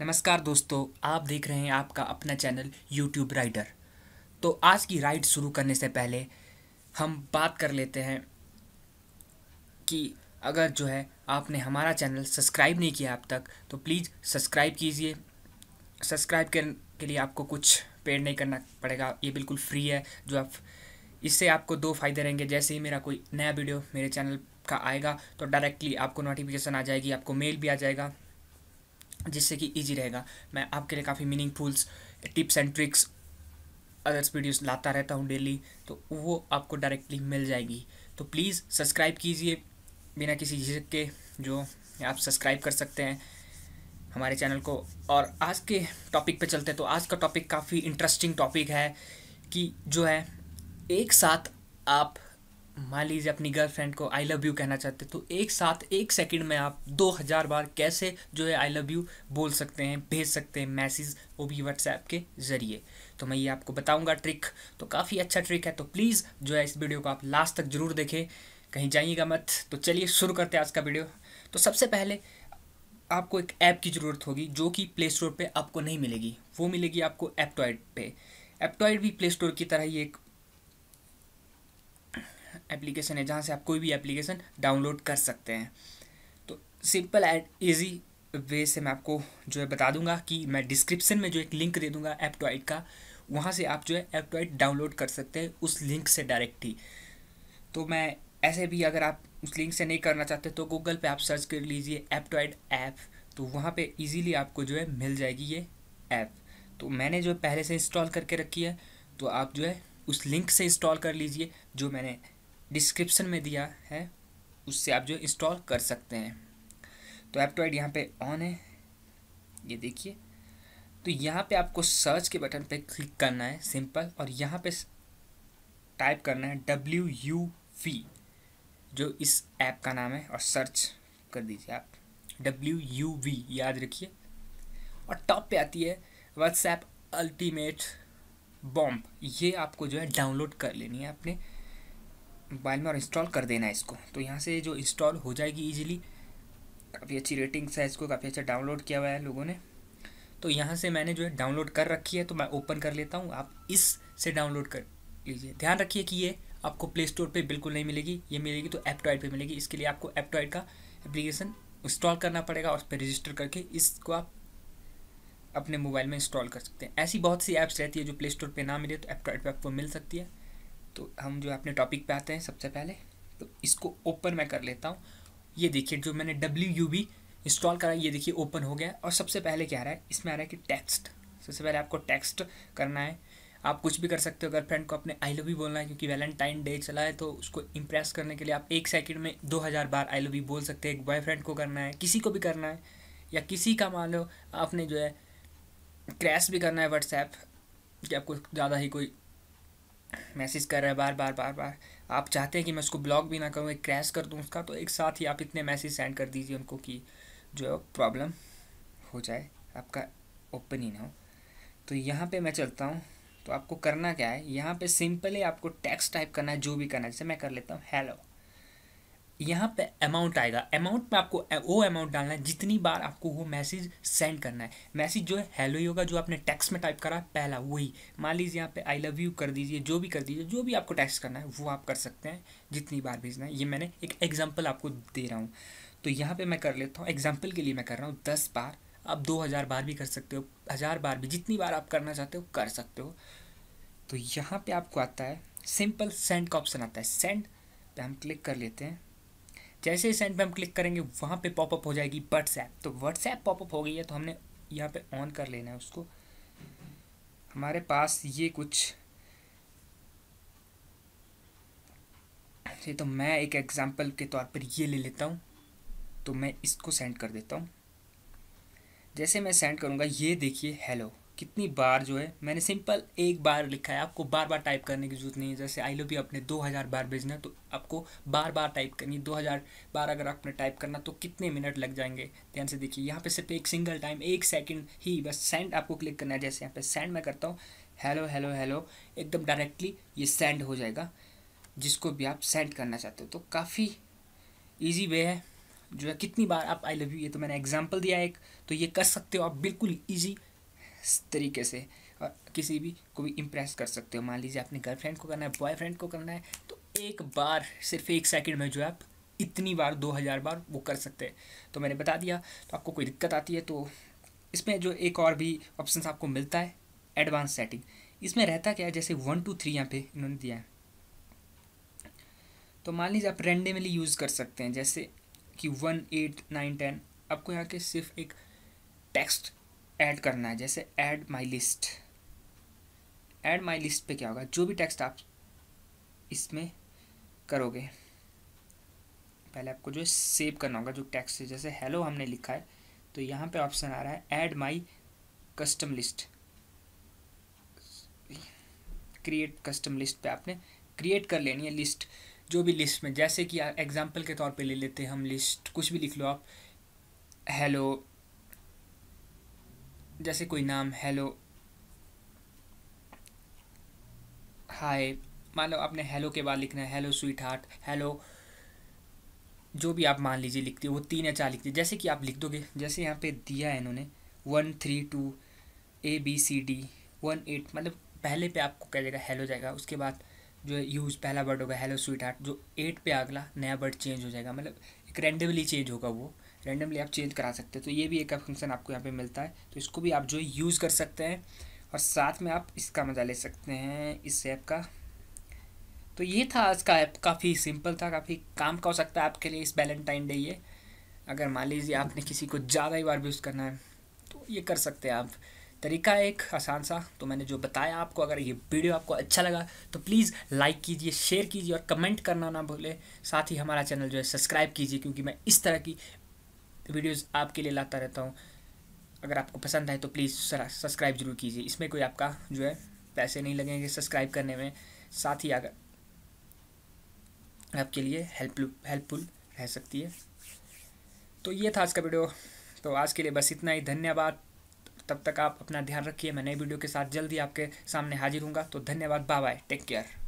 नमस्कार दोस्तों आप देख रहे हैं आपका अपना चैनल यूट्यूब राइडर तो आज की राइड शुरू करने से पहले हम बात कर लेते हैं कि अगर जो है आपने हमारा चैनल सब्सक्राइब नहीं किया अब तक तो प्लीज़ सब्सक्राइब कीजिए सब्सक्राइब कर के लिए आपको कुछ पेड नहीं करना पड़ेगा ये बिल्कुल फ्री है जो आप इससे आपको दो फायदे रहेंगे जैसे ही मेरा कोई नया वीडियो मेरे चैनल का आएगा तो डायरेक्टली आपको नोटिफिकेशन आ जाएगी आपको मेल भी आ जाएगा जिससे कि ईजी रहेगा मैं आपके लिए काफ़ी meaningfuls tips and tricks others videos लाता रहता हूँ डेली तो वो आपको डायरेक्टली मिल जाएगी तो प्लीज़ सब्सक्राइब कीजिए बिना किसी झिझक के जो आप सब्सक्राइब कर सकते हैं हमारे चैनल को और आज के टॉपिक पे चलते हैं तो आज का टॉपिक काफ़ी इंटरेस्टिंग टॉपिक है कि जो है एक साथ आप मान लीजिए अपनी गर्लफ्रेंड को आई लव यू कहना चाहते तो एक साथ एक सेकंड में आप दो हज़ार बार कैसे जो है आई लव यू बोल सकते हैं भेज सकते हैं मैसेज वो भी व्हाट्सएप के ज़रिए तो मैं ये आपको बताऊंगा ट्रिक तो काफ़ी अच्छा ट्रिक है तो प्लीज़ जो है इस वीडियो को आप लास्ट तक ज़रूर देखें कहीं जाइएगा मत तो चलिए शुरू करते हैं आज का वीडियो तो सबसे पहले आपको एक ऐप की ज़रूरत होगी जो कि प्ले स्टोर पर आपको नहीं मिलेगी वो मिलेगी आपको एप्टॉयड पर एप्टॉयड भी प्ले स्टोर की तरह ही एक एप्लीकेशन है जहाँ से आप कोई भी एप्लीकेशन डाउनलोड कर सकते हैं तो सिंपल एंड ईजी वे से मैं आपको जो है बता दूंगा कि मैं डिस्क्रिप्शन में जो एक लिंक दे दूंगा ऐप टॉइट का वहाँ से आप जो है ऐप टॉइट डाउनलोड कर सकते हैं उस लिंक से डायरेक्ट ही तो मैं ऐसे भी अगर आप उस लिंक से नहीं करना चाहते तो गूगल पे आप सर्च कर लीजिए ऐप ऐप तो वहाँ पे इजीली आपको जो है मिल जाएगी ये ऐप तो मैंने जो पहले से इंस्टॉल करके रखी है तो आप जो है उस लिंक से इंस्टॉल कर लीजिए जो मैंने डिस्क्रिप्शन में दिया है उससे आप जो इंस्टॉल कर सकते हैं तो ऐप टॉइड यहाँ पे ऑन है ये देखिए तो यहाँ पे आपको सर्च के बटन पे क्लिक करना है सिंपल और यहाँ पे टाइप करना है डब्ल्यू यू वी जो इस ऐप का नाम है और सर्च कर दीजिए आप डब्ल्यू यू वी याद रखिए और टॉप पे आती है व्हाट्सएप अल्टीमेट बॉम्ब ये आपको जो है डाउनलोड कर लेनी है अपने मोबाइल में और इंस्टॉल कर देना है इसको तो यहाँ से जो इंस्टॉल हो जाएगी ईजिली काफ़ी अच्छी रेटिंग्स है इसको काफ़ी अच्छा डाउनलोड किया हुआ है लोगों ने तो यहाँ से मैंने जो है डाउनलोड कर रखी है तो मैं ओपन कर लेता हूँ आप इस से डाउनलोड कर लीजिए ध्यान रखिए कि ये आपको प्ले स्टोर पर बिल्कुल नहीं मिलेगी ये मिलेगी तो एप्टॉइड पर मिलेगी इसके लिए आपको एप्टॉइड का एप्लीकेशन इंस्टॉल करना पड़ेगा और उस पर रजिस्टर करके इसको आप अपने मोबाइल में इंस्टॉल कर सकते हैं ऐसी बहुत सी ऐप्स रहती है जो प्ले स्टोर पर ना मिले तो एप्टॉइड पर आपको मिल सकती है तो हम जो अपने टॉपिक पे आते हैं सबसे पहले तो इसको ओपन मैं कर लेता हूँ ये देखिए जो मैंने डब्ल्यू यू बी इंस्टॉल करा ये देखिए ओपन हो गया और सबसे पहले क्या आ रहा है इसमें आ रहा है कि टेक्स्ट सबसे पहले आपको टेक्स्ट करना है आप कुछ भी कर सकते हो फ्रेंड को अपने आई लव यू बोलना है क्योंकि वैलेंटाइन डे चला है तो उसको इम्प्रेस करने के लिए आप एक सेकंड में दो हज़ार बार आई लव यू बोल सकते हैं एक बॉयफ्रेंड को करना है किसी को भी करना है या किसी का मान लो आपने जो है क्रैश भी करना है व्हाट्सएप कि आपको ज़्यादा ही कोई मैसेज कर रहा है बार बार बार बार आप चाहते हैं कि मैं उसको ब्लॉक भी ना करूँ एक क्रैश कर दूँ उसका तो एक साथ ही आप इतने मैसेज सेंड कर दीजिए उनको कि जो प्रॉब्लम हो जाए आपका ओपन ही ना हो तो यहाँ पे मैं चलता हूँ तो आपको करना क्या है यहाँ पे सिंपली आपको टेक्स्ट टाइप करना है जो भी करना है जैसे मैं कर लेता हूँ हेलो यहाँ पे अमाउंट आएगा अमाउंट में आपको वो अमाउंट डालना है जितनी बार आपको वो मैसेज सेंड करना है मैसेज जो है हेलो ही होगा जो आपने टेक्स्ट में टाइप करा पहला वही मान लीजिए यहाँ पे आई लव यू कर दीजिए जो भी कर दीजिए जो भी आपको टेक्स्ट करना है वो आप कर सकते हैं जितनी बार भेजना है ये मैंने एक एग्जाम्पल आपको दे रहा हूँ तो यहाँ पर मैं कर लेता हूँ एग्जाम्पल के लिए मैं कर रहा हूँ दस बार आप दो हज़ार बार भी कर सकते हो हज़ार बार भी जितनी बार आप करना चाहते हो कर सकते हो तो यहाँ पर आपको आता है सिंपल सेंड का ऑप्शन आता है सेंड पे हम क्लिक कर लेते हैं जैसे ही सेंड पे हम क्लिक करेंगे वहाँ पे पॉपअप हो जाएगी व्हाट्सएप तो व्हाट्सएप पॉपअप हो गई है तो हमने यहाँ पे ऑन कर लेना है उसको हमारे पास ये कुछ ये तो मैं एक एग्ज़ाम्पल के तौर पर ये ले लेता हूँ तो मैं इसको सेंड कर देता हूँ जैसे मैं सेंड करूँगा ये देखिए हेलो कितनी बार जो है मैंने सिंपल एक बार लिखा है आपको बार बार टाइप करने की जरूरत नहीं है जैसे आई लव यू अपने दो हज़ार बार भेजना तो आपको बार बार टाइप करनी दो हज़ार बार अगर आपने टाइप करना तो कितने मिनट लग जाएंगे ध्यान से देखिए यहाँ पे सिर्फ एक सिंगल टाइम एक सेकंड ही बस सेंड आपको क्लिक करना है जैसे यहाँ पर सेंड मैं करता हूँ हेलो हेलो हेलो एकदम डायरेक्टली ये सेंड हो जाएगा जिसको भी आप सेंड करना चाहते हो तो काफ़ी ईजी वे है जो है कितनी बार आप आई लव यू ये तो मैंने एग्जाम्पल दिया एक तो ये कर सकते हो आप बिल्कुल ईजी तरीके से किसी भी को भी इम्प्रेस कर सकते हो मान लीजिए अपने गर्लफ्रेंड को करना है बॉयफ्रेंड को करना है तो एक बार सिर्फ एक सेकंड में जो है आप इतनी बार दो हज़ार बार वो कर सकते हैं तो मैंने बता दिया तो आपको कोई दिक्कत आती है तो इसमें जो एक और भी ऑप्शन आपको मिलता है एडवांस सेटिंग इसमें रहता क्या है जैसे वन टू थ्री यहाँ पे इन्होंने दिया है तो मान लीजिए आप रेंडेमली यूज़ कर सकते हैं जैसे कि वन एट नाइन टेन आपको यहाँ के सिर्फ एक टेक्स्ट ऐड करना है जैसे add my list add my list पे क्या होगा जो भी टेक्स्ट आप इसमें करोगे पहले आपको जो सेव करना होगा जो टेक्स्ट है जैसे हेलो हमने लिखा है तो यहाँ पे ऑप्शन आ रहा है add my custom list create custom list पे आपने क्रिएट कर लेनी है लिस्ट जो भी लिस्ट में जैसे कि एग्जाम्पल के तौर पे ले लेते हैं हम लिस्ट कुछ भी लिख लो आप हेलो जैसे कोई नाम हेलो हाय मान लो आपने हेलो के बाद लिखना है हेलो स्वीट हार्ट हेलो जो भी आप मान लीजिए लिखते हो वो तीन या चार लिखते जैसे कि आप लिख दोगे जैसे यहाँ पे दिया है इन्होंने one three two A B C D one eight मतलब पहले पे आपको कह जाएगा हेलो जाएगा उसके बाद जो है यूज़ पहला वर्ड होगा हेलो स्वीट हार्ट जो एट पे अगला नया वर्ड चेंज हो जाएगा मतलब एक रेंडमली चेंज होगा वो रैंडमली आप चेंज करा सकते हैं तो ये भी एक फंक्शन आपको यहाँ पे मिलता है तो इसको भी आप जो यूज़ कर सकते हैं और साथ में आप इसका मज़ा ले सकते हैं इस ऐप का तो ये था आज का ऐप काफ़ी सिंपल था काफ़ी काम का हो सकता है आपके लिए इस वैलेंटाइन डे ये अगर मान लीजिए आपने किसी को ज़्यादा ही बार यूज़ करना है तो ये कर सकते हैं आप तरीका एक आसान सा तो मैंने जो बताया आपको अगर ये वीडियो आपको अच्छा लगा तो प्लीज़ लाइक कीजिए शेयर कीजिए और कमेंट करना ना भूलें साथ ही हमारा चैनल जो है सब्सक्राइब कीजिए क्योंकि मैं इस तरह की वीडियोस आपके लिए लाता रहता हूँ अगर आपको पसंद आए तो प्लीज़ सब्सक्राइब जरूर कीजिए इसमें कोई आपका जो है पैसे नहीं लगेंगे सब्सक्राइब करने में साथ ही अगर आपके लिए हेल्प हेल्पफुल रह सकती है तो ये था आज का वीडियो तो आज के लिए बस इतना ही धन्यवाद तब तक आप अपना ध्यान रखिए मैं नई वीडियो के साथ जल्दी आपके सामने हाजिर हूँगा तो धन्यवाद बाय बाय टेक केयर